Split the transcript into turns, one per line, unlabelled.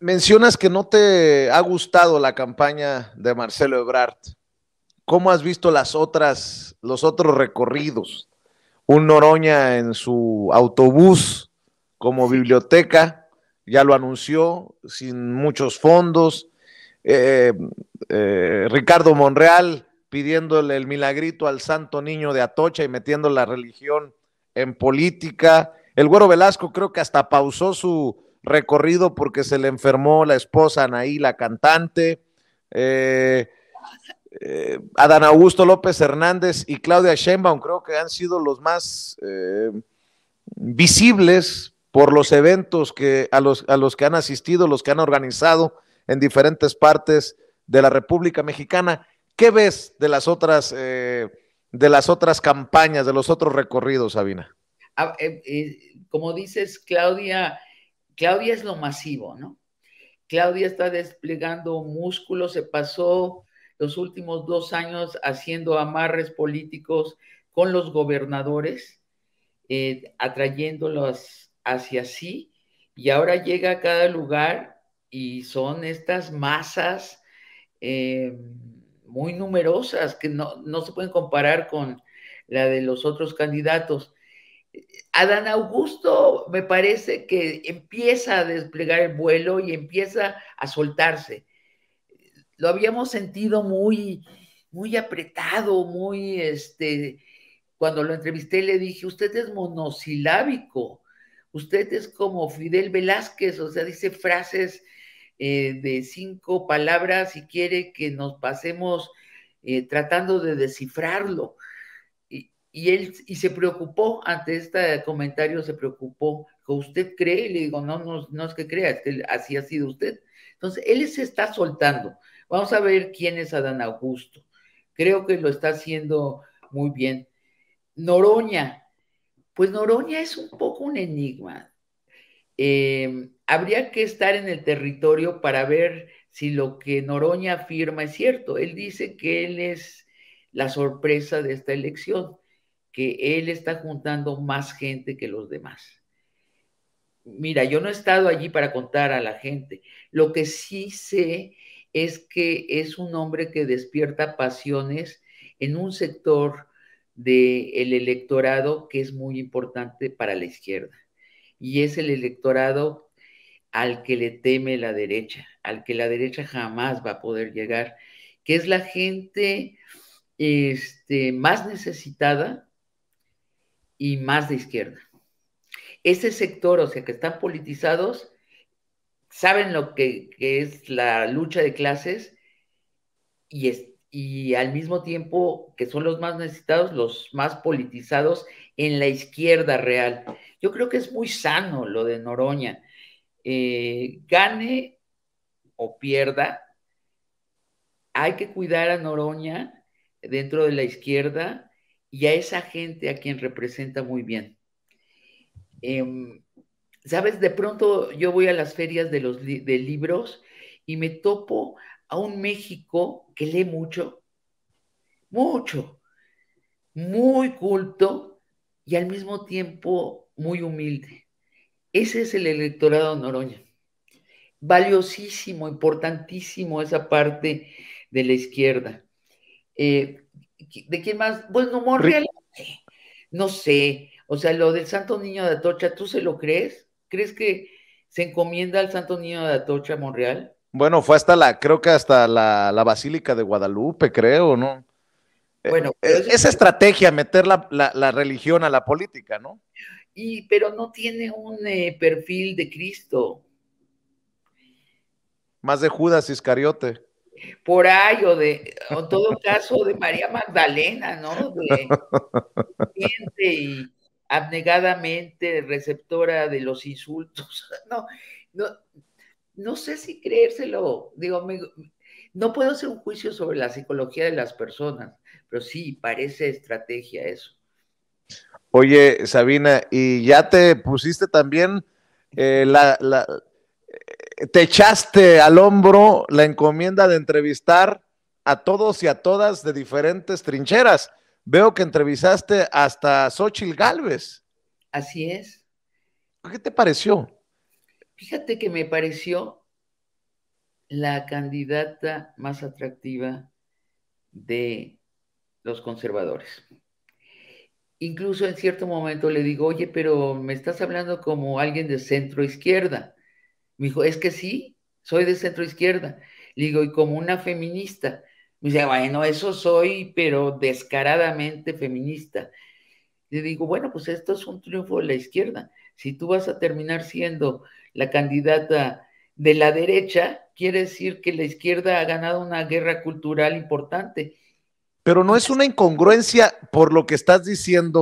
Mencionas que no te ha gustado la campaña de Marcelo Ebrard. ¿Cómo has visto las otras, los otros recorridos? Un Noroña en su autobús como biblioteca, ya lo anunció, sin muchos fondos. Eh, eh, Ricardo Monreal pidiéndole el milagrito al santo niño de Atocha y metiendo la religión en política. El Güero Velasco creo que hasta pausó su, recorrido porque se le enfermó la esposa Anaí, la cantante, eh, eh, Adán Augusto López Hernández y Claudia Sheinbaum, creo que han sido los más eh, visibles por los eventos que, a, los, que han asistido, los que han organizado en diferentes partes de la República Mexicana. ¿Qué ves de las otras, de las otras campañas, de los otros recorridos, Sabina?
Ah, como dices, Claudia Claudia es lo masivo, ¿no? Claudia está desplegando músculos, se pasó los últimos dos años haciendo amarres políticos con los gobernadores, eh, atrayéndolos hacia sí, y ahora llega a cada lugar y son estas masas eh, muy numerosas que no, no se pueden comparar con la de los otros candidatos. Adán Augusto me parece que empieza a desplegar el vuelo y empieza a soltarse. Lo habíamos sentido muy, muy apretado, muy, este, cuando lo entrevisté le dije, usted es monosilábico, usted es como Fidel Velázquez, o sea, dice frases eh, de cinco palabras y quiere que nos pasemos eh, tratando de descifrarlo y él y se preocupó ante este comentario, se preocupó, que ¿usted cree? Y le digo, no, no, no es que crea, es que así ha sido usted. Entonces, él se está soltando. Vamos a ver quién es Adán Augusto. Creo que lo está haciendo muy bien. Noroña, pues Noroña es un poco un enigma. Eh, habría que estar en el territorio para ver si lo que Noroña afirma es cierto. Él dice que él es la sorpresa de esta elección que él está juntando más gente que los demás. Mira, yo no he estado allí para contar a la gente. Lo que sí sé es que es un hombre que despierta pasiones en un sector del electorado que es muy importante para la izquierda. Y es el electorado al que le teme la derecha, al que la derecha jamás va a poder llegar, que es la gente este, más necesitada y más de izquierda. Ese sector, o sea, que están politizados, saben lo que, es la lucha de clases y, y al mismo tiempo que son los más necesitados, los más politizados en la izquierda real. Yo creo que es muy sano lo de Noroña. Eh, gane o pierda, hay que cuidar a Noroña dentro de la izquierda y a esa gente a quien representa muy bien. Em, Sabes, de pronto yo voy a las ferias de los de libros y me topo a un México que lee mucho, mucho, muy culto y al mismo tiempo muy humilde. Ese es el electorado Noroña. Valiosísimo, importantísimo esa parte de la izquierda. Eh, ¿De quién más? Bueno, Monreal, no sé. O sea, lo del Santo Niño de Atocha, ¿tú se lo crees? ¿Crees que se encomienda al Santo Niño de Atocha Monreal?
Bueno, fue hasta la, creo que hasta la, la Basílica de Guadalupe, creo, ¿no? Eh, bueno, eh, esa estrategia meter la, la, religión a la política, ¿no?
Y, pero no tiene un eh, perfil de Cristo.
Más de Judas Iscariote
por ahí o de, en todo caso, de María Magdalena, ¿no? De, y abnegadamente receptora de los insultos. No, no, no sé si creérselo, digo, no puedo hacer un juicio sobre la psicología de las personas, pero sí, parece estrategia eso.
Oye, Sabina, ¿y ya te pusiste también eh, la, la, te echaste al hombro la encomienda de entrevistar a todos y a todas de diferentes trincheras. Veo que entrevistaste hasta Xochitl Galvez. Así es. ¿Qué te pareció?
Fíjate que me pareció la candidata más atractiva de los conservadores. Incluso en cierto momento le digo, oye, pero me estás hablando como alguien de centro izquierda. Me dijo, es que sí, soy de centro izquierda. Le digo, y como una feminista. Me dice, bueno, eso soy, pero descaradamente feminista. Le digo, bueno, pues esto es un triunfo de la izquierda. Si tú vas a terminar siendo la candidata de la derecha, quiere decir que la izquierda ha ganado una guerra cultural importante.
Pero no es una incongruencia por lo que estás diciendo,